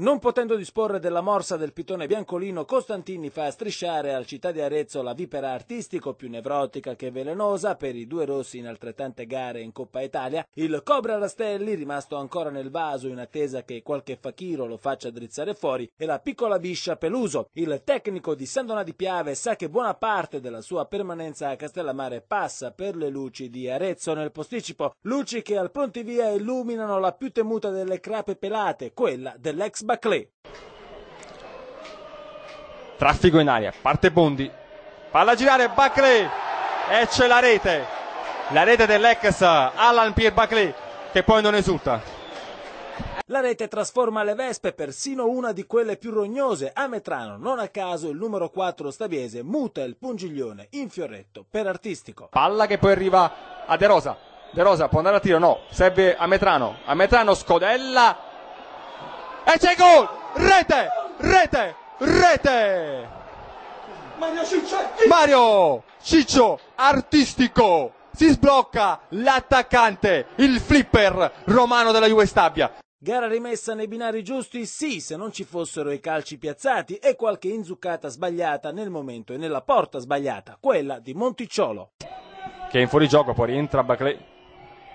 Non potendo disporre della morsa del pitone biancolino, Costantini fa strisciare al città di Arezzo la vipera artistico più nevrotica che velenosa per i due rossi in altrettante gare in Coppa Italia, il Cobra Rastelli rimasto ancora nel vaso in attesa che qualche fachiro lo faccia drizzare fuori e la piccola biscia Peluso. Il tecnico di San Donà di Piave sa che buona parte della sua permanenza a Castellamare passa per le luci di Arezzo nel posticipo, luci che al pronti via illuminano la più temuta delle crape pelate, quella dell'ex Baclé. Traffico in aria, parte Bondi, palla a girare Baclé e c'è la rete, la rete dell'ex Alan Pierre Baclé che poi non esulta. La rete trasforma le vespe, persino una di quelle più rognose. A Metrano, non a caso, il numero 4 stabiese muta il pungiglione in fioretto per artistico. Palla che poi arriva a De Rosa. De Rosa può andare a tiro? No, serve a Metrano. A Metrano scodella e c'è gol! Rete! Rete! Rete! Mario Ciccio! Mario Ciccio artistico! Si sblocca l'attaccante, il flipper romano della Juve Stabia. Gara rimessa nei binari giusti? Sì, se non ci fossero i calci piazzati e qualche inzuccata sbagliata nel momento e nella porta sbagliata, quella di Monticciolo. Che è in fuorigioco, poi rientra Bacley.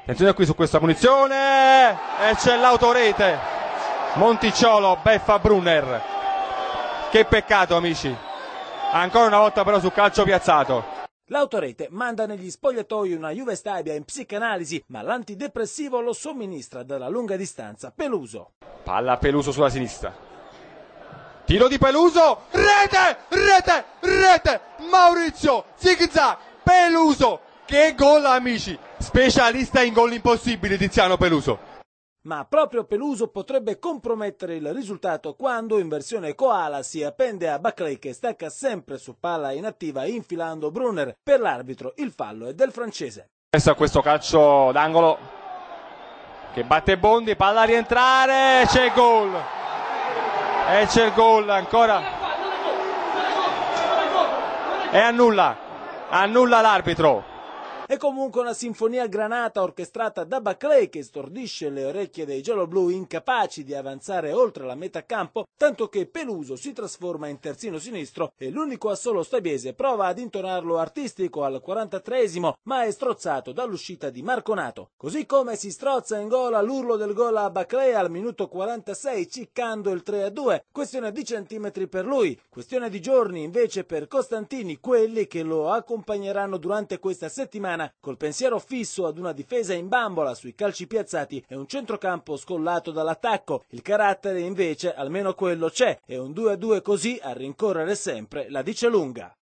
Attenzione qui su questa punizione! E c'è l'autorete! Monticciolo beffa Brunner. Che peccato amici. Ancora una volta però su calcio piazzato. L'autorete manda negli spogliatoi una Juve Stabia in psicanalisi, ma l'antidepressivo lo somministra dalla lunga distanza Peluso. Palla Peluso sulla sinistra. Tiro di Peluso, rete, rete, rete, Maurizio, zig zag, Peluso, che gol amici, specialista in gol impossibili Tiziano Peluso ma proprio Peluso potrebbe compromettere il risultato quando in versione koala si appende a Bacley che stacca sempre su palla inattiva infilando Brunner. Per l'arbitro il fallo è del francese. Adesso a questo calcio d'angolo che batte Bondi, palla a rientrare, c'è il gol. E c'è il gol ancora. E annulla, annulla l'arbitro è comunque una sinfonia granata orchestrata da Baclay che stordisce le orecchie dei gialloblu incapaci di avanzare oltre la metà campo, tanto che Peluso si trasforma in terzino sinistro e l'unico assolo stabiese prova ad intonarlo artistico al 43esimo, ma è strozzato dall'uscita di Marconato. Così come si strozza in gola l'urlo del gol a Baclay al minuto 46, ciccando il 3-2, questione di centimetri per lui, questione di giorni invece per Costantini, quelli che lo accompagneranno durante questa settimana italiana, col pensiero fisso ad una difesa in bambola sui calci piazzati e un centrocampo scollato dall'attacco. Il carattere invece, almeno quello c'è, e un 2-2 così a rincorrere sempre la dice lunga.